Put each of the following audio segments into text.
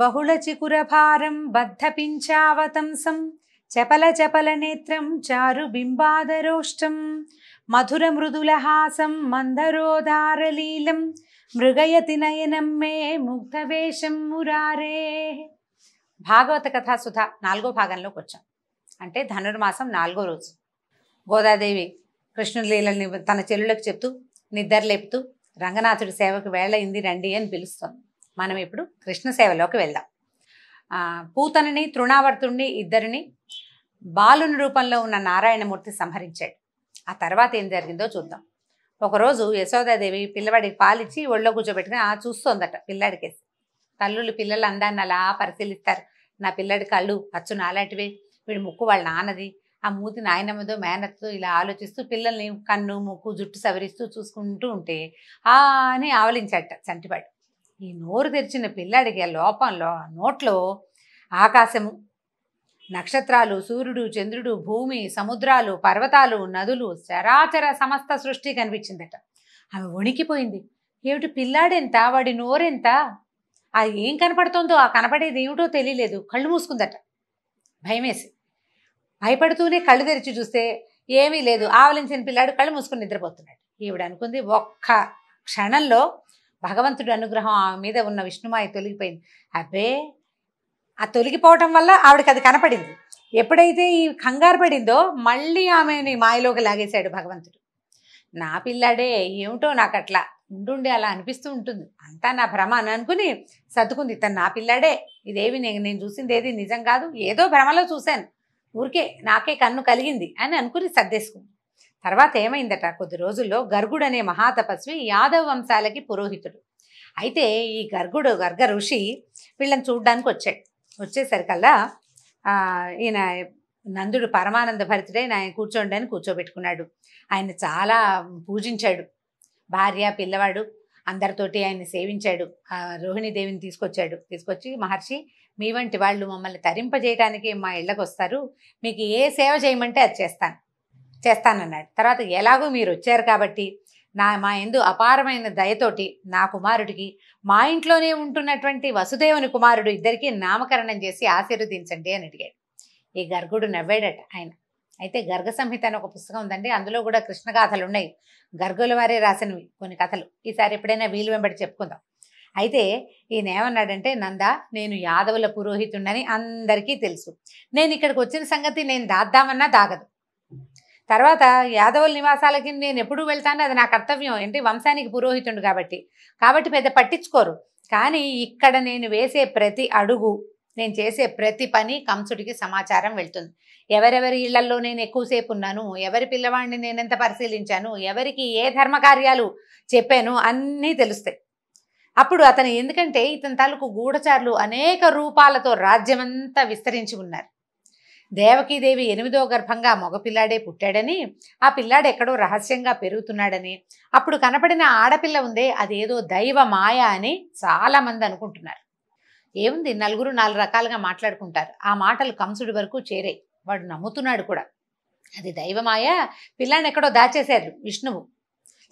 బహుళచికురభారం బద్ధపించావతంసం చపల చపల నేత్రం చారు బింబాదరోష్టం మధుర మృదులహాసం మందరోదారలీలం మృగయతి నయనం మే ముగ్ధవేషం మురారే భాగవత కథ సుధ నాలుగో భాగంలోకి వచ్చాం అంటే ధనుర్మాసం నాలుగో రోజు గోదాదేవి కృష్ణుడి లీలని తన చెల్లులకు చెప్తూ నిద్ర లేపుతూ రంగనాథుడి సేవకు వేళ ఇంది రండి అని పిలుస్తోంది మనం ఇప్పుడు కృష్ణ సేవలోకి వెళ్దాం పూతనని తృణావర్తుణ్ణి ఇద్దరిని బాలుని రూపంలో ఉన్న నారాయణమూర్తి సంహరించాడు ఆ తర్వాత ఏం జరిగిందో చూద్దాం ఒకరోజు యశోదాదేవి పిల్లవాడికి పాలిచ్చి ఒళ్ళో కూర్చోబెట్టుకుని ఆ చూస్తోందట పిల్లాడికేసి తల్లులు పిల్లలు అందాన్ని అలా పరిశీలిస్తారు నా పిల్లడి కళ్ళు అచ్చు నాలాంటివే వీడి ముక్కు వాళ్ళ నాన్నది ఆ మూతి నాయనమ్మదో మేనత్తో ఇలా ఆలోచిస్తూ పిల్లల్ని కన్ను ముక్కు జుట్టు సవరిస్తూ చూసుకుంటూ ఉంటే ఆ అని ఆవలించాట చంటిపాడు ఈ నోరు తెరిచిన పిల్లాడికి లోపంలో నోట్లో ఆకాశము నక్షత్రాలు సూర్యుడు చంద్రుడు భూమి సముద్రాలు పర్వతాలు నదులు చరాచర సమస్త సృష్టి కనిపించిందట ఆమె వణికిపోయింది ఏమిటి పిల్లాడెంత వాడి నోరెంత ఆ ఏం కనపడుతోందో ఆ కనపడేది ఏమిటో తెలియలేదు కళ్ళు మూసుకుందట భయమేసి భయపడుతూనే కళ్ళు తెరిచి చూస్తే ఏమీ లేదు ఆవలించిన పిల్లాడు కళ్ళు మూసుకుని నిద్రపోతున్నాడు ఈవిడ అనుకుంది ఒక్క క్షణంలో భగవంతుడి అనుగ్రహం ఆమె మీద ఉన్న విష్ణుమాయ తొలగిపోయింది అబ్బే ఆ తొలగిపోవటం వల్ల ఆవిడకి అది కనపడింది ఎప్పుడైతే ఈ కంగారు పడిందో మళ్ళీ ఆమెని మాయలోకి లాగేశాడు భగవంతుడు నా పిల్లాడే ఏమిటో నాకు అట్లా ఉండుండి అలా అనిపిస్తూ ఉంటుంది అంతా నా భ్రమ అని అనుకుని సర్దుకుంది తను నా పిల్లాడే ఇదేవి నేను నేను చూసింది ఏది నిజం కాదు ఏదో భ్రమలో చూశాను ఊరికే నాకే కన్ను కలిగింది అని అనుకుని సర్దేసుకుంది తర్వాత ఏమైందట కొద్ది రోజుల్లో గర్గుడు అనే మహాతపస్వి యాదవ వంశాలకి పురోహితుడు అయితే ఈ గర్గుడు గర్గ ఋషి వీళ్ళని చూడ్డానికి వచ్చాడు వచ్చేసరికల్లా ఈయన నందుడు పరమానంద భరితుడే ఆయన కూర్చోండి అని కూర్చోబెట్టుకున్నాడు ఆయన చాలా పూజించాడు భార్య పిల్లవాడు అందరితోటి ఆయన సేవించాడు రోహిణీదేవిని తీసుకొచ్చాడు తీసుకొచ్చి మహర్షి మీ వంటి వాళ్ళు మమ్మల్ని తరింపజేయటానికి మా ఇళ్ళకు వస్తారు మీకు ఏ సేవ చేయమంటే అది చేస్తాను చేస్తానన్నాడు తర్వాత ఎలాగూ మీరు వచ్చారు కాబట్టి నా మా ఎందు అపారమైన దయతోటి నా కుమారుడికి మా ఇంట్లోనే ఉంటున్నటువంటి వసుదేవుని కుమారుడు ఇద్దరికీ నామకరణం చేసి ఆశీర్వదించండి అని అడిగాడు ఈ గర్గుడు నవ్వాడట ఆయన అయితే గర్గ సంహిత అని ఒక పుస్తకం ఉందండి అందులో కూడా కృష్ణ కథలు ఉన్నాయి గర్గుల వారే రాసినవి కొన్ని కథలు ఈసారి ఎప్పుడైనా వీలు వెంబడి చెప్పుకుందాం అయితే ఈయన ఏమన్నాడంటే నంద నేను యాదవుల పురోహితుండని అందరికీ తెలుసు నేను ఇక్కడికి వచ్చిన సంగతి నేను దాద్దామన్నా దాగదు తర్వాత యాదవుల నివాసాలకి నేను ఎప్పుడు వెళ్తాను అది నా కర్తవ్యం ఏంటి వంశానికి పురోహితుడు కాబట్టి కాబట్టి పెద్ద పట్టించుకోరు కానీ ఇక్కడ నేను వేసే ప్రతి అడుగు నేను చేసే ప్రతి పని కంసుడికి సమాచారం వెళ్తుంది ఎవరెవరి ఇళ్లలో నేను ఎక్కువసేపు ఉన్నాను ఎవరి పిల్లవాడిని నేను ఎంత పరిశీలించాను ఎవరికి ఏ ధర్మకార్యాలు చెప్పాను అన్నీ తెలుస్తాయి అప్పుడు అతను ఎందుకంటే ఇతని తాలూకు గూఢచారులు అనేక రూపాలతో రాజ్యమంతా విస్తరించి ఉన్నారు దేవకీదేవి ఎనిమిదో గర్భంగా మగపిల్లాడే పుట్టాడని ఆ పిల్లాడు ఎక్కడో రహస్యంగా పెరుగుతున్నాడని అప్పుడు కనపడిన ఆడపిల్ల ఉందే అదేదో దైవ మాయ అని చాలామంది అనుకుంటున్నారు ఏముంది నలుగురు నాలుగు రకాలుగా మాట్లాడుకుంటారు ఆ మాటలు కంసుడి వరకు చేరాయి వాడు నమ్ముతున్నాడు కూడా అది దైవమాయ పిల్లాన్ని ఎక్కడో దాచేశారు విష్ణువు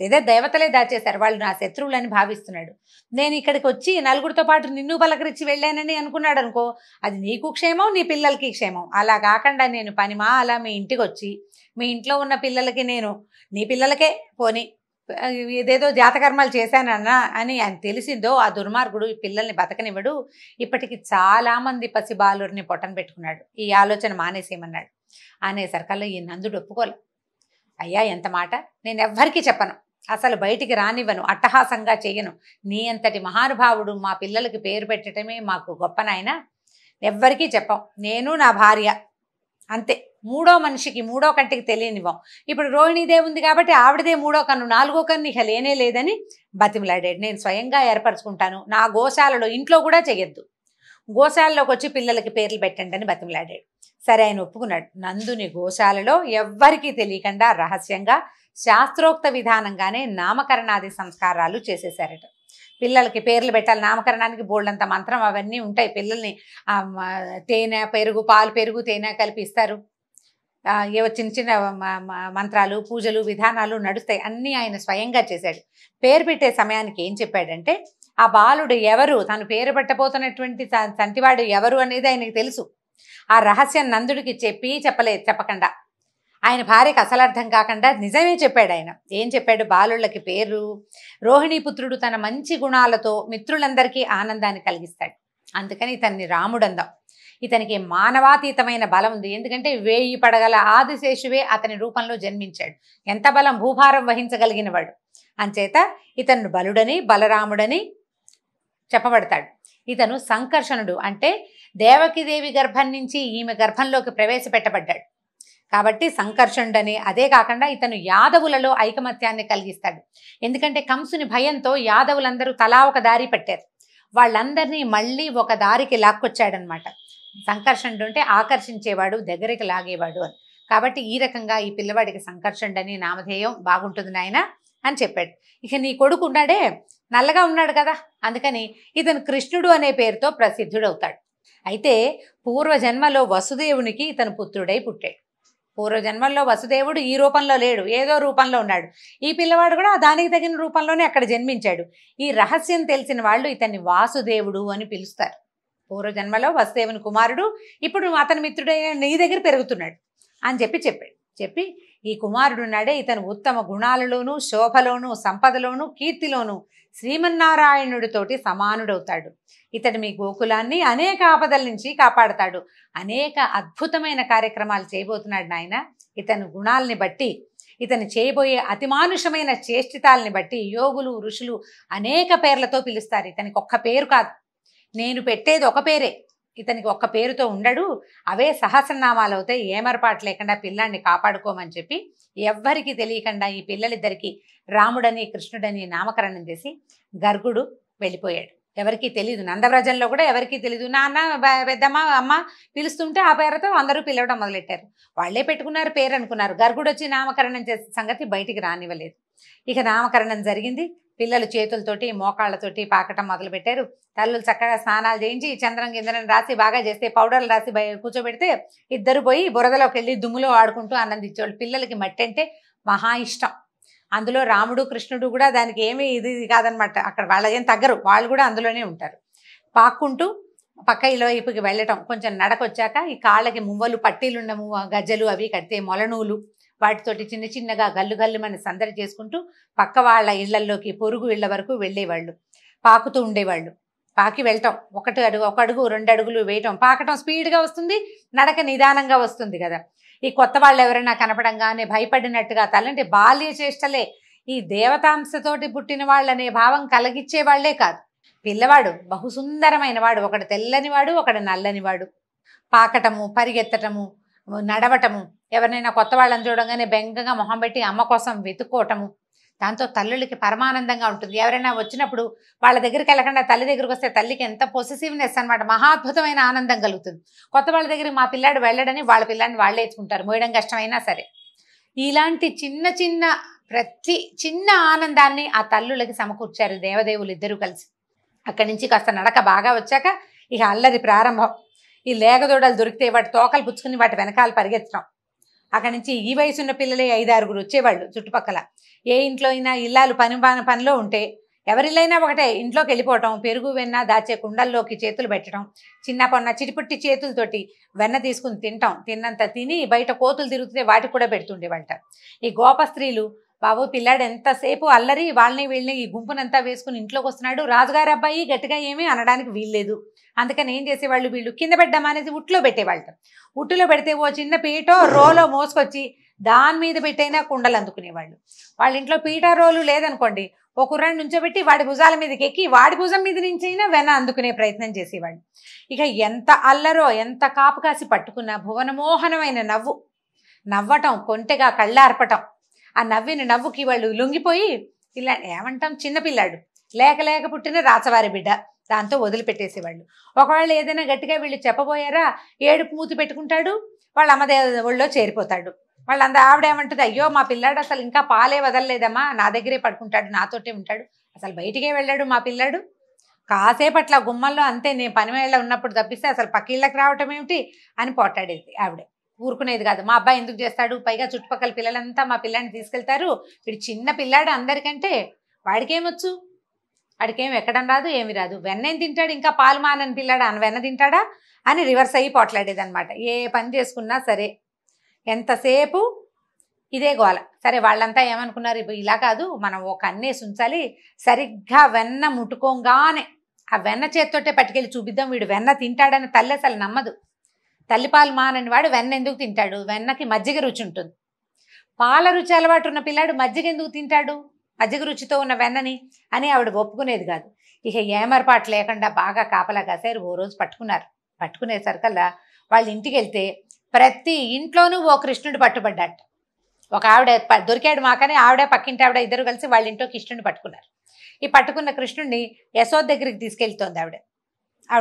లేదా దేవతలే దాచేశారు వాళ్ళు నా శత్రువులని భావిస్తున్నాడు నేను ఇక్కడికి వచ్చి నలుగురితో పాటు నిన్ను పలకరించి వెళ్ళానని అనుకున్నాడు అనుకో అది నీకు క్షేమం నీ పిల్లలకి క్షేమం అలా కాకుండా నేను పనిమా అలా మీ ఇంటికి వచ్చి మీ ఇంట్లో ఉన్న పిల్లలకి నేను నీ పిల్లలకే పోని ఏదేదో జాతకర్మాలు చేశానన్నా అని ఆయన తెలిసిందో ఆ దుర్మార్గుడు ఈ పిల్లల్ని బతకనివ్వడు ఇప్పటికి చాలామంది పసిబాలుడిని పొట్టన పెట్టుకున్నాడు ఈ ఆలోచన మానేసేయమన్నాడు అనేసరికల్లో ఈ నందుడు ఒప్పుకోలే అయ్యా ఎంత మాట నేను ఎవ్వరికీ చెప్పను అసలు బయటికి రానివ్వను అట్టహాసంగా చేయను నీ అంతటి మహానుభావుడు మా పిల్లలకి పేరు పెట్టడమే మాకు గొప్ప నాయన ఎవ్వరికీ చెప్పం నేను నా భార్య అంతే మూడో మనిషికి మూడో కంటికి తెలియనివ్వం ఇప్పుడు రోహిణీదే ఉంది కాబట్టి ఆవిడదే మూడో కన్ను నాలుగో కన్ను ఇక లేనే లేదని బతిమలాడాడు నేను స్వయంగా ఏర్పరచుకుంటాను నా గోశాలలో ఇంట్లో కూడా చేయొద్దు గోశాలలోకి వచ్చి పిల్లలకి పేర్లు పెట్టండి అని బతిమలాడాడు సరే ఆయన ఒప్పుకున్నాడు నందుని గోశాలలో ఎవ్వరికీ తెలియకుండా రహస్యంగా శాస్త్రోక్త విధానంగానే నామకరణాది సంస్కారాలు చేసేశారట పిల్లలకి పేర్లు పెట్టాలి నామకరణానికి బోల్డంత మంత్రం అవన్నీ ఉంటాయి పిల్లల్ని తేనె పెరుగు పాలు పెరుగు తేనె కలిపి ఇస్తారు ఏవో చిన్న చిన్న మంత్రాలు పూజలు విధానాలు నడుస్తాయి అన్నీ ఆయన స్వయంగా చేశాడు పేరు పెట్టే సమయానికి ఏం చెప్పాడంటే ఆ బాలుడు ఎవరు తను పేరు పెట్టబోతున్నటువంటి తంటివాడు ఎవరు అనేది ఆయనకు తెలుసు ఆ రహస్యం నందుడికి చెప్పి చెప్పలేదు చెప్పకుండా ఆయన భార్యకు అసలర్థం కాకుండా నిజమే చెప్పాడు ఆయన ఏం చెప్పాడు బాలుళ్ళకి పేరు రోహిణీపుత్రుడు తన మంచి గుణాలతో మిత్రులందరికీ ఆనందాన్ని కలిగిస్తాడు అందుకని ఇతన్ని రాముడందాం ఇతనికి మానవాతీతమైన బలం ఉంది ఎందుకంటే వేయి పడగల ఆదిశేషువే అతని రూపంలో జన్మించాడు ఎంత బలం భూభారం వహించగలిగిన వాడు అంచేత ఇతను బలుడని బలరాముడని చెప్పబడతాడు ఇతను సంకర్షణుడు అంటే దేవకిదేవి గర్భం నుంచి ఈమె గర్భంలోకి ప్రవేశపెట్టబడ్డాడు కాబట్టి సంకర్షణుడని అదే కాకుండా ఇతను యాదవులలో ఐకమత్యాన్ని కలిగిస్తాడు ఎందుకంటే కంసుని భయంతో యాదవులందరూ తలా ఒక దారి పట్టారు వాళ్ళందరినీ మళ్ళీ ఒక దారికి లాక్కొచ్చాడనమాట సంకర్షణుడు అంటే ఆకర్షించేవాడు దగ్గరికి లాగేవాడు అని కాబట్టి ఈ రకంగా ఈ పిల్లవాడికి సంకర్షణుడని నామధేయం బాగుంటుంది నాయన అని చెప్పాడు ఇక నీ కొడుకున్నాడే నల్లగా ఉన్నాడు కదా అందుకని ఇతను కృష్ణుడు అనే పేరుతో ప్రసిద్ధుడవుతాడు అయితే పూర్వజన్మలో వసుదేవునికి ఇతను పుత్రుడై పుట్టాడు పూర్వజన్మల్లో వసుదేవుడు ఈ రూపంలో లేడు ఏదో రూపంలో ఉన్నాడు ఈ పిల్లవాడు కూడా దానికి తగిన రూపంలోనే అక్కడ జన్మించాడు ఈ రహస్యం తెలిసిన వాళ్ళు ఇతన్ని వాసుదేవుడు అని పిలుస్తారు పూర్వజన్మలో వసుదేవుని కుమారుడు ఇప్పుడు అతని మిత్రుడైన నీ దగ్గర పెరుగుతున్నాడు అని చెప్పి చెప్పాడు చెప్పి ఈ కుమారుడున్నాడే ఇతను ఉత్తమ గుణాలలోనూ శోభలోనూ సంపదలోనూ కీర్తిలోనూ శ్రీమన్నారాయణుడితోటి సమానుడవుతాడు ఇతడు మీ గోకులాన్ని అనేక ఆపదల నుంచి కాపాడతాడు అనేక అద్భుతమైన కార్యక్రమాలు చేయబోతున్నాడు నాయన ఇతని గుణాలని బట్టి ఇతను చేయబోయే అతిమానుషమైన చేష్టితాలని బట్టి యోగులు ఋషులు అనేక పేర్లతో పిలుస్తారు ఇతనికి ఒక్క పేరు కాదు నేను పెట్టేది ఒక పేరే ఇతనికి ఒక్క పేరుతో ఉండడు అవే సహస్రనామాలు అవుతాయి ఏమరపాటు లేకుండా పిల్లాన్ని కాపాడుకోమని చెప్పి ఎవ్వరికి తెలియకుండా ఈ పిల్లలిద్దరికీ రాముడని కృష్ణుడని నామకరణం చేసి గర్గుడు వెళ్ళిపోయాడు ఎవరికీ తెలియదు నందవ్రజంలో కూడా ఎవరికీ తెలియదు నాన్న పెద్దమ్మ అమ్మ పిలుస్తుంటే ఆ పేరుతో అందరూ పిలవడం మొదలెట్టారు వాళ్లే పెట్టుకున్నారు పేరు అనుకున్నారు గర్గుడు వచ్చి నామకరణం చేసే సంగతి బయటికి రానివ్వలేదు ఇక నామకరణం జరిగింది పిల్లలు చేతులతోటి మోకాళ్ళతోటి పాకటం మొదలుపెట్టారు తల్లులు చక్కగా స్నానాలు చేయించి చంద్రం గింజలను రాసి బాగా చేస్తే పౌడర్లు రాసి కూర్చోబెడితే ఇద్దరు పోయి బురదలోకి వెళ్ళి దుమ్ములో ఆడుకుంటూ ఆనందించేవాళ్ళు పిల్లలకి మట్టి అంటే మహా ఇష్టం అందులో రాముడు కృష్ణుడు కూడా దానికి ఏమీ ఇది కాదనమాట అక్కడ వాళ్ళకేం తగ్గరు వాళ్ళు కూడా అందులోనే ఉంటారు పాక్కుంటూ పక్క వైపుకి వెళ్ళటం కొంచెం నడకొచ్చాక ఈ కాళ్ళకి మువ్వలు పట్టీలున్న మువ్వ గజ్జలు అవి కడితే మొలనూలు వాటితోటి చిన్న చిన్నగా గల్లు గల్లు మన సందడి చేసుకుంటూ పక్క వాళ్ళ ఇళ్లల్లోకి పొరుగు ఇళ్ల వరకు వెళ్ళేవాళ్ళు పాకుతూ ఉండేవాళ్ళు పాకి వెళ్ళటం ఒకటి అడుగు ఒక అడుగు రెండు అడుగులు వేయటం పాకటం స్పీడ్గా వస్తుంది నడక నిదానంగా వస్తుంది కదా ఈ కొత్త వాళ్ళు ఎవరైనా కనపడంగానే భయపడినట్టుగా తలంటే బాల్య చేష్టలే ఈ దేవతాంశతోటి పుట్టిన వాళ్ళనే భావం కలిగించే వాళ్లే కాదు పిల్లవాడు బహుసుందరమైన వాడు ఒకడు తెల్లనివాడు ఒకడు నల్లనివాడు పాకటము పరిగెత్తటము నడవటము ఎవరినైనా కొత్త వాళ్ళని చూడగానే బెంగగా మొహం పెట్టి అమ్మ కోసం వెతుక్కోవటము దాంతో తల్లులకి పరమానందంగా ఉంటుంది ఎవరైనా వచ్చినప్పుడు వాళ్ళ దగ్గరికి వెళ్ళకుండా తల్లి దగ్గరికి వస్తే తల్లికి ఎంత పొసెసివ్నెస్ అనమాట మహాద్భుతమైన ఆనందం కలుగుతుంది కొత్త వాళ్ళ దగ్గరికి మా పిల్లాడు వెళ్ళడని వాళ్ళ పిల్లాడిని వాళ్ళే ఎత్తుకుంటారు మోయడం కష్టమైనా సరే ఇలాంటి చిన్న చిన్న ప్రతి చిన్న ఆనందాన్ని ఆ తల్లులకి సమకూర్చారు దేవదేవులు ఇద్దరూ కలిసి అక్కడి నుంచి కాస్త నడక బాగా వచ్చాక ఇక అల్లరి ప్రారంభం ఈ లేగదోడలు దొరికితే వాటి తోకలు పుచ్చుకుని వాటి వెనకాల పరిగెత్తడం అక్కడి నుంచి ఈ వయసు ఉన్న పిల్లలే ఐదారుగురు వచ్చేవాళ్ళు చుట్టుపక్కల ఏ ఇంట్లో అయినా ఇల్లాలు పని పనిలో ఉంటే ఎవరిల్లైనా ఒకటే ఇంట్లోకి వెళ్ళిపోవటం పెరుగు వెన్న దాచే కుండల్లోకి చేతులు పెట్టడం చిన్న పొన్న చిటిపుట్టి చేతులతోటి వెన్న తీసుకుని తింటాం తిన్నంత తిని బయట కోతులు తిరుగుతుంటే వాటికి కూడా పెడుతుండేవాళ్ళ ఈ గోప స్త్రీలు బాబు పిల్లాడు ఎంతసేపు అల్లరి వాళ్ళని వీళ్ళని ఈ గుంపునంతా వేసుకుని ఇంట్లోకి వస్తున్నాడు రాజుగారి అబ్బాయి గట్టిగా ఏమీ అనడానికి వీల్లేదు అందుకని ఏం చేసేవాళ్ళు వీళ్ళు కింద పెట్టడం అనేది ఉట్లో పెట్టేవాళ్ళు ఉట్టులో పెడితే ఓ చిన్న పీటో రోలో మోసుకొచ్చి దాని మీద పెట్టైనా కుండలు అందుకునేవాళ్ళు వాళ్ళ ఇంట్లో పీటా రోలు లేదనుకోండి ఒక కుర్రాన్ని నుంచోబెట్టి వాడి భుజాల మీదకి ఎక్కి వాడి భుజం మీద నుంచైనా వెన అందుకునే ప్రయత్నం చేసేవాళ్ళు ఇక ఎంత అల్లరో ఎంత కాపు కాసి పట్టుకున్న భువనమోహనమైన నవ్వు నవ్వటం కొంటెగా కళ్ళార్పటం ఆ నవ్విని నవ్వుకి వాళ్ళు లొంగిపోయి ఇలా ఏమంటాం చిన్నపిల్లాడు లేక లేక పుట్టిన రాచవారి బిడ్డ దాంతో వదిలిపెట్టేసేవాళ్ళు ఒకవేళ ఏదైనా గట్టిగా వీళ్ళు చెప్పబోయారా ఏడుపు మూతి పెట్టుకుంటాడు వాళ్ళ అమ్మదే ఒళ్ళో చేరిపోతాడు వాళ్ళందరూ ఆవిడ ఏమంటుంది అయ్యో మా పిల్లాడు అసలు ఇంకా పాలే వదలలేదమ్మా నా దగ్గరే పడుకుంటాడు నాతోటే ఉంటాడు అసలు బయటికే వెళ్ళాడు మా పిల్లాడు కాసేపట్ల గుమ్మల్లో అంతే నేను పనివేళ ఉన్నప్పుడు తప్పిస్తే అసలు పక్కిళ్ళకి రావటం ఏమిటి అని పోటాడేది ఆవిడ ఊరుకునేది కాదు మా అబ్బాయి ఎందుకు చేస్తాడు పైగా చుట్టుపక్కల పిల్లలంతా మా పిల్లాన్ని తీసుకెళ్తారు వీడు చిన్న పిల్లాడు అందరికంటే వాడికేమొచ్చు వాడికేం ఎక్కడం రాదు ఏమి రాదు వెన్నేం తింటాడు ఇంకా పాలు మానని పిల్లాడు అని వెన్న తింటాడా అని రివర్స్ అయ్యి పోట్లాడేదనమాట ఏ పని చేసుకున్నా సరే ఎంతసేపు ఇదే గోల సరే వాళ్ళంతా ఏమనుకున్నారు ఇలా కాదు మనం ఒక అన్నేసి ఉంచాలి సరిగ్గా వెన్న ముట్టుకోగానే ఆ వెన్న చేత్తోటే పట్టుకెళ్ళి చూపిద్దాం వీడు వెన్న తింటాడని తల్లి అసలు నమ్మదు తల్లిపాలు మానని వాడు వెన్న ఎందుకు తింటాడు వెన్నకి మజ్జిగ రుచి ఉంటుంది పాల రుచి అలవాటు ఉన్న పిల్లాడు మజ్జిగ ఎందుకు తింటాడు మజ్జిగ రుచితో ఉన్న వెన్నని అని ఆవిడ ఒప్పుకునేది కాదు ఇక ఏమర్పాటు లేకుండా బాగా కాపలా కాసేరు ఓ రోజు పట్టుకున్నారు పట్టుకునేసరికల్లా వాళ్ళ ఇంటికి వెళ్తే ప్రతి ఇంట్లోనూ ఓ కృష్ణుడు పట్టుబడ్డట ఒక ఆవిడ దొరికాడు మాకని ఆవిడ పక్కింటి ఆవిడ ఇద్దరు కలిసి వాళ్ళ ఇంట్లో కృష్ణుడిని పట్టుకున్నారు ఈ పట్టుకున్న కృష్ణుడిని యశోద్ దగ్గరికి తీసుకెళ్తోంది ఆవిడ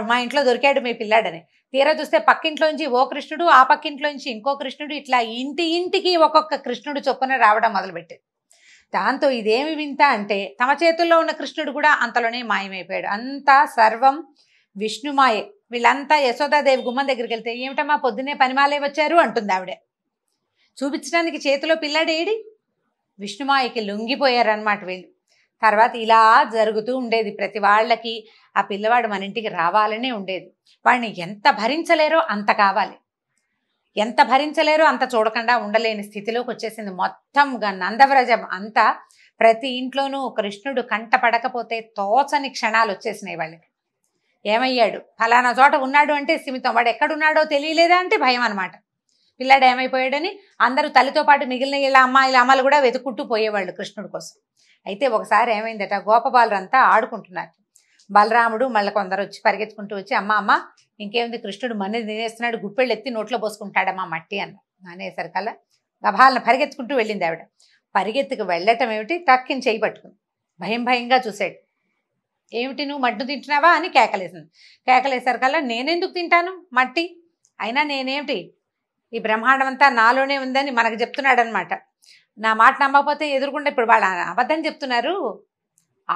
మా ఇంట్లో దొరికాడు మీ పిల్లాడని తీరా చూస్తే పక్కింట్లోంచి ఓ కృష్ణుడు ఆ పక్కింట్లోంచి ఇంకో కృష్ణుడు ఇట్లా ఇంటి ఇంటికి ఒక్కొక్క కృష్ణుడు చొప్పున రావడం మొదలుపెట్టింది దాంతో ఇదేమి వింత అంటే తమ చేతుల్లో ఉన్న కృష్ణుడు కూడా అంతలోనే మాయమైపోయాడు అంతా సర్వం విష్ణుమాయే వీళ్ళంతా యశోదాదేవి గుమ్మం దగ్గరికి వెళ్తే ఏమిటమ్మా పొద్దునే పనిమాలే వచ్చారు అంటుంది ఆవిడే చూపించడానికి చేతిలో పిల్లాడేడి విష్ణుమాయకి లొంగిపోయారన్నమాట వీళ్ళు తర్వాత ఇలా జరుగుతూ ఉండేది ప్రతి వాళ్ళకి ఆ పిల్లవాడు మన ఇంటికి రావాలనే ఉండేది వాడిని ఎంత భరించలేరో అంత కావాలి ఎంత భరించలేరో అంత చూడకుండా ఉండలేని స్థితిలోకి వచ్చేసింది మొత్తంగా నందవ్రజం అంతా ప్రతి ఇంట్లోనూ కృష్ణుడు కంట పడకపోతే తోచని క్షణాలు వచ్చేసినాయి వాళ్ళకి ఏమయ్యాడు ఫలానా చోట ఉన్నాడు అంటే సిమితం వాడు ఎక్కడున్నాడో తెలియలేదా అంటే భయం అనమాట పిల్లాడు ఏమైపోయాడని అందరూ తల్లితో పాటు మిగిలిన ఇలా ఇలా అమ్మలు కూడా వెతుక్కుంటూ పోయేవాళ్ళు కృష్ణుడి కోసం అయితే ఒకసారి ఏమైందట గోపబాలురంతా ఆడుకుంటున్నారు బలరాముడు మళ్ళీ కొందరు వచ్చి పరిగెత్తుకుంటూ వచ్చి అమ్మ అమ్మ ఇంకేముంది కృష్ణుడు మన్ని తినేస్తున్నాడు గుప్పెళ్ళు ఎత్తి నోట్లో పోసుకుంటాడమ్మా మట్టి అన్న అనేసరికల్లా గభాలను పరిగెత్తుకుంటూ వెళ్ళింది ఆవిడ పరిగెత్తుకు వెళ్ళటం ఏమిటి టక్కిని చేయి పట్టుకుంది భయం భయంగా చూశాడు ఏమిటి నువ్వు మట్టు తింటున్నావా అని కేకలేసింది కేకలేసరికల్లా నేనెందుకు తింటాను మట్టి అయినా నేనేమిటి ఈ బ్రహ్మాండం అంతా నాలోనే ఉందని మనకు చెప్తున్నాడు అనమాట నా మాట నమ్మకపోతే ఎదురుకుండా ఇప్పుడు వాళ్ళు అబద్ధం చెప్తున్నారు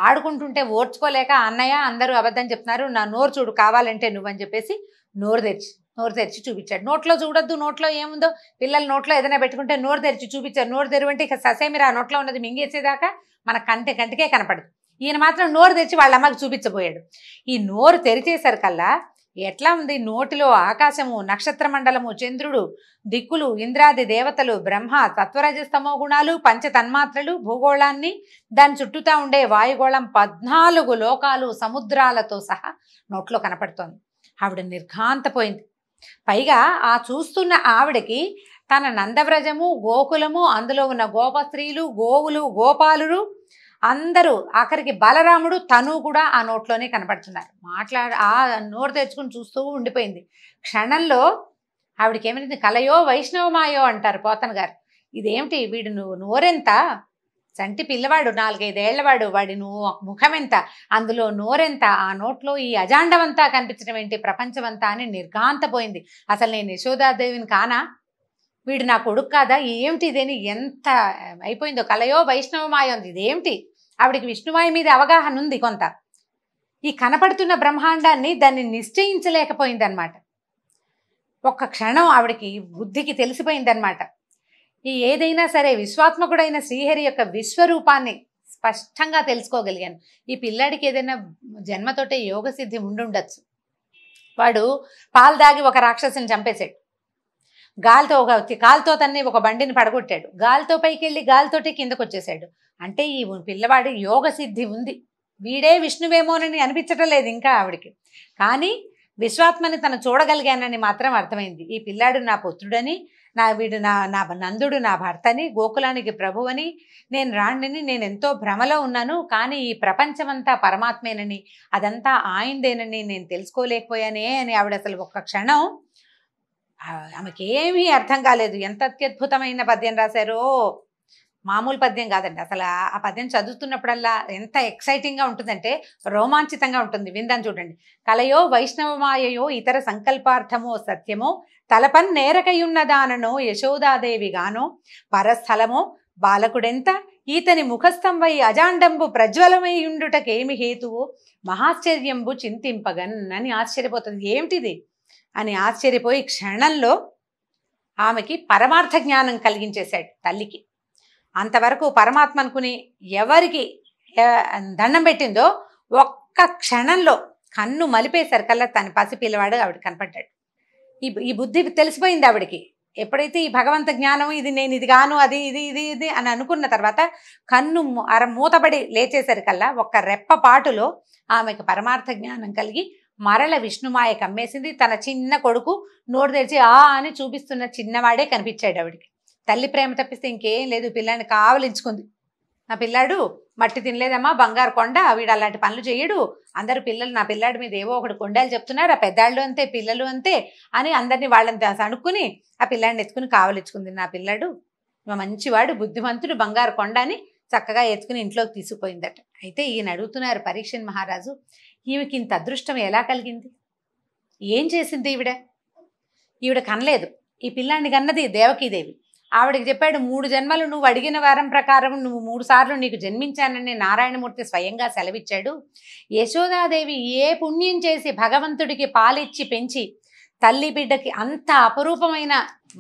ఆడుకుంటుంటే ఓర్చుకోలేక అన్నయ్య అందరూ అబద్ధం చెప్తున్నారు నా నోరు చూడు కావాలంటే నువ్వని చెప్పేసి నోరు తెరిచి నోరు తెరిచి చూపించాడు నోట్లో చూడొద్దు నోట్లో ఏముందో పిల్లలు నోట్లో ఏదైనా పెట్టుకుంటే నోరు తెరిచి చూపించారు నోరు తెరువంటే ఇక ససేమిర నోట్లో ఉన్నది మింగేసేదాకా మన కంటి కంటికే కనపడదు ఈయన మాత్రం నోరు తెరిచి వాళ్ళ అమ్మకి చూపించబోయాడు ఈ నోరు తెరిచేసరికల్లా ఎట్లా ఉంది నోటిలో ఆకాశము నక్షత్ర మండలము చంద్రుడు దిక్కులు ఇంద్రాది దేవతలు బ్రహ్మ తత్వరజస్తమో గుణాలు పంచతన్మాత్రలు భూగోళాన్ని దాని చుట్టూతా ఉండే వాయుగోళం పద్నాలుగు లోకాలు సముద్రాలతో సహా నోట్లో కనపడుతోంది ఆవిడ నిర్ఘాంతపోయింది పైగా ఆ చూస్తున్న ఆవిడకి తన నందవ్రజము గోకులము అందులో ఉన్న గోప స్త్రీలు గోవులు గోపాలురు అందరూ ఆఖరికి బలరాముడు తను కూడా ఆ నోట్లోనే కనపడుతున్నారు మాట్లాడ ఆ నోరు తెచ్చుకుని చూస్తూ ఉండిపోయింది క్షణంలో ఆవిడకి ఏమైంది కలయో వైష్ణవమాయో అంటారు పోతన్ గారు ఇదేమిటి వీడు నువ్వు నోరెంత చంటి పిల్లవాడు నాలుగైదేళ్లవాడు వాడి నువ్వు ముఖమెంత అందులో నోరెంత ఆ నోట్లో ఈ అజాండవంతా కనిపించడం ఏంటి ప్రపంచమంతా అని నిర్ఘాంతపోయింది అసలు నేను యశోదాదేవిని కానా వీడు నా కొడుకు కాదా ఏమిటి ఇదేని ఎంత అయిపోయిందో కలయో వైష్ణవమాయ ఉంది ఇదేమిటి ఆవిడికి విష్ణుమాయ మీద అవగాహన ఉంది కొంత ఈ కనపడుతున్న బ్రహ్మాండాన్ని దాన్ని నిశ్చయించలేకపోయిందనమాట ఒక్క క్షణం ఆవిడికి బుద్ధికి తెలిసిపోయిందనమాట ఈ ఏదైనా సరే విశ్వాత్మకుడైన శ్రీహరి యొక్క విశ్వరూపాన్ని స్పష్టంగా తెలుసుకోగలిగాను ఈ పిల్లాడికి ఏదైనా జన్మతోటే యోగసిద్ధి ఉండుండొచ్చు వాడు పాలు దాగి ఒక రాక్షసిని చంపేశాడు గాలితో ఒక కాలుతో తన్ని ఒక బండిని పడగొట్టాడు గాలితో పైకి వెళ్ళి గాలితోటి కిందకు వచ్చేసాడు అంటే ఈ పిల్లవాడి యోగ సిద్ధి ఉంది వీడే విష్ణువేమోనని అనిపించటం లేదు ఇంకా ఆవిడికి కానీ విశ్వాత్మని తను చూడగలిగానని మాత్రం అర్థమైంది ఈ పిల్లాడు నా పుత్రుడని నా వీడు నా నా నందుడు నా భర్తని గోకులానికి ప్రభువని నేను రాణిని నేను ఎంతో భ్రమలో ఉన్నాను కానీ ఈ ప్రపంచమంతా పరమాత్మేనని అదంతా ఆయిందేనని నేను తెలుసుకోలేకపోయానే అని ఆవిడ అసలు ఒక్క క్షణం ఆమెకి ఏమీ అర్థం కాలేదు ఎంత అత్యద్భుతమైన పద్యం రాశారో మామూలు పద్యం కాదండి అసలు ఆ పద్యం చదువుతున్నప్పుడల్లా ఎంత ఎక్సైటింగ్గా ఉంటుందంటే రోమాంచితంగా ఉంటుంది విందని చూడండి కలయో వైష్ణవమాయయో ఇతర సంకల్పార్థమో సత్యమో తలపన్ నేరకయున్నదాననో యశోదాదేవి గానో పరస్థలమో బాలకుడెంత ఈతని ముఖస్తంభై అజాండంబు ప్రజ్వలమై ఉండుటకేమి హేతువు మహాశ్చర్యంబు చింతింపగన్ అని ఆశ్చర్యపోతుంది ఏమిటిది అని ఆశ్చర్యపోయి క్షణంలో ఆమెకి పరమార్థ జ్ఞానం కలిగించేశాడు తల్లికి అంతవరకు పరమాత్మ అనుకుని ఎవరికి దండం పెట్టిందో ఒక్క క్షణంలో కన్ను మలిపేశారు కల్లా తన పసిపిల్లవాడు ఆవిడ కనపడ్డాడు ఈ ఈ బుద్ధి తెలిసిపోయింది ఆవిడకి ఎప్పుడైతే ఈ భగవంత జ్ఞానం ఇది నేను ఇది గాను అది ఇది ఇది ఇది అని అనుకున్న తర్వాత కన్ను అర మూతబడి లేచేసరికల్లా ఒక్క రెప్ప పాటులో ఆమెకు పరమార్థ జ్ఞానం కలిగి మరల విష్ణుమాయ కమ్మేసింది తన చిన్న కొడుకు నోరు తెరిచి ఆ అని చూపిస్తున్న చిన్నవాడే కనిపించాడు ఆవిడికి తల్లి ప్రేమ తప్పిస్తే ఇంకేం లేదు పిల్లాన్ని కావలించుకుంది నా పిల్లాడు మట్టి తినలేదమ్మా బంగారు కొండ వీడు అలాంటి పనులు చేయడు అందరు పిల్లలు నా పిల్లాడి మీద ఏవో ఒకటి కొండలు చెప్తున్నారు ఆ పెద్దాళ్ళు అంతే పిల్లలు అంతే అని అందరినీ వాళ్ళని అనుకుని ఆ పిల్లాడిని ఎత్తుకుని కావలించుకుంది నా పిల్లాడు మంచివాడు బుద్ధిమంతుడు బంగారు కొండ అని చక్కగా ఎత్తుకుని ఇంట్లోకి తీసుకుపోయిందట అయితే ఈయన అడుగుతున్నారు పరీక్షన్ మహారాజు ఈమెకి ఇంత అదృష్టం ఎలా కలిగింది ఏం చేసింది ఈవిడ ఈవిడ కనలేదు ఈ పిల్లాన్ని కన్నది దేవకీదేవి ఆవిడకి చెప్పాడు మూడు జన్మలు నువ్వు అడిగిన వారం ప్రకారం నువ్వు మూడు సార్లు నీకు జన్మించానని నారాయణమూర్తి స్వయంగా సెలవిచ్చాడు యశోదాదేవి ఏ పుణ్యం చేసి భగవంతుడికి పాలిచ్చి పెంచి తల్లి బిడ్డకి అంత అపరూపమైన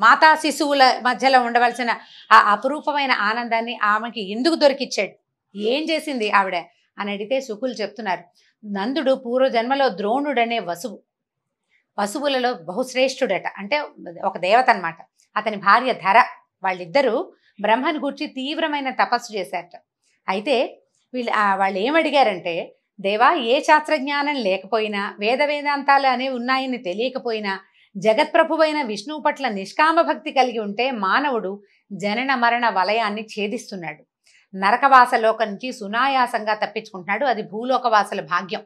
మాతా శిశువుల మధ్యలో ఉండవలసిన ఆ అపరూపమైన ఆనందాన్ని ఆమెకి ఎందుకు దొరికిచ్చాడు ఏం చేసింది ఆవిడ అని అడిగితే సుకులు చెప్తున్నారు నందుడు పూర్వజన్మలో ద్రోణుడనే వసువు వసువులలో బహుశ్రేష్ఠుడట అంటే ఒక దేవత అనమాట అతని భార్య ధర వాళ్ళిద్దరూ బ్రహ్మను గుర్చి తీవ్రమైన తపస్సు చేశారట అయితే వీళ్ళు వాళ్ళు ఏమడిగారంటే దేవా ఏ శాస్త్రజ్ఞానం లేకపోయినా వేద వేదాంతాలు అనేవి ఉన్నాయని తెలియకపోయినా జగత్ప్రభువైన విష్ణువు పట్ల నిష్కామ భక్తి కలిగి ఉంటే మానవుడు జనన మరణ వలయాన్ని ఛేదిస్తున్నాడు నరకవాసలోక నుంచి సునాయాసంగా తప్పించుకుంటున్నాడు అది భూలోకవాసల భాగ్యం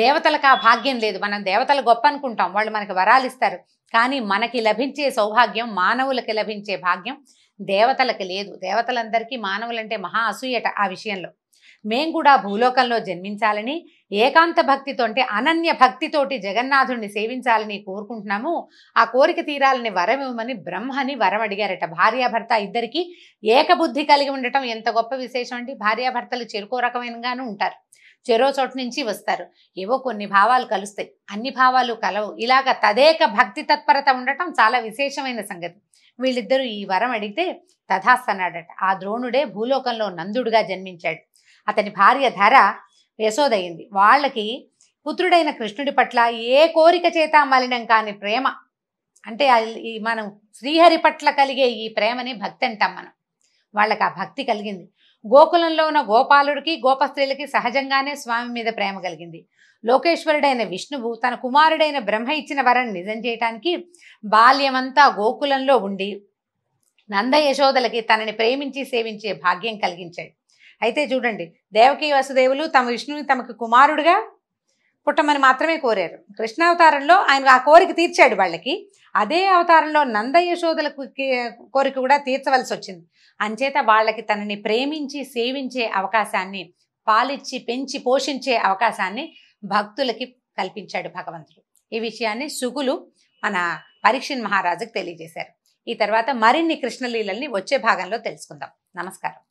దేవతలకు ఆ భాగ్యం లేదు మనం దేవతలు గొప్ప అనుకుంటాం వాళ్ళు మనకి వరాలు ఇస్తారు కానీ మనకి లభించే సౌభాగ్యం మానవులకి లభించే భాగ్యం దేవతలకు లేదు దేవతలందరికీ మానవులంటే మహా అసూయట ఆ విషయంలో మేం కూడా భూలోకంలో జన్మించాలని ఏకాంత భక్తితో అంటే అనన్య భక్తితోటి జగన్నాథుడిని సేవించాలని కోరుకుంటున్నాము ఆ కోరిక తీరాలని వరం బ్రహ్మని వరం అడిగారట భార్యాభర్త ఇద్దరికి ఏకబుద్ధి కలిగి ఉండటం ఎంత గొప్ప విశేషం అండి భార్యాభర్తలు చెరుకో రకమైనగాను ఉంటారు చెరో చోటు నుంచి వస్తారు ఏవో కొన్ని భావాలు కలుస్తాయి అన్ని భావాలు కలవు ఇలాగ తదేక భక్తి తత్పరత ఉండటం చాలా విశేషమైన సంగతి వీళ్ళిద్దరూ ఈ వరం అడిగితే తథాస్తన్నాడట ఆ ద్రోణుడే భూలోకంలో నందుడుగా జన్మించాడు అతని భార్య ధర యశోదయ్యింది వాళ్ళకి పుత్రుడైన కృష్ణుడి పట్ల ఏ కోరిక చేత మలినం కాని ప్రేమ అంటే ఈ మనం శ్రీహరి పట్ల కలిగే ఈ ప్రేమని భక్తి అంటాం మనం వాళ్ళకి ఆ భక్తి కలిగింది గోకులంలో ఉన్న గోపాలుడికి గోపస్త్రీలకి సహజంగానే స్వామి మీద ప్రేమ కలిగింది లోకేశ్వరుడైన విష్ణువు తన కుమారుడైన బ్రహ్మ ఇచ్చిన వరం నిజం చేయటానికి బాల్యమంతా గోకులంలో ఉండి నంద యశోదలకి తనని ప్రేమించి సేవించే భాగ్యం కలిగించాడు అయితే చూడండి దేవకీ వసుదేవులు తమ విష్ణువుని తమకు కుమారుడుగా పుట్టమని మాత్రమే కోరారు కృష్ణావతారంలో ఆయన ఆ కోరిక తీర్చాడు వాళ్ళకి అదే అవతారంలో నంద యశోదలకు కోరిక కూడా తీర్చవలసి వచ్చింది అంచేత వాళ్ళకి తనని ప్రేమించి సేవించే అవకాశాన్ని పాలిచ్చి పెంచి పోషించే అవకాశాన్ని భక్తులకి కల్పించాడు భగవంతుడు ఈ విషయాన్ని సుగులు మన పరీక్షన్ మహారాజుకు తెలియజేశారు ఈ తర్వాత మరిన్ని కృష్ణలీలల్ని వచ్చే భాగంలో తెలుసుకుందాం నమస్కారం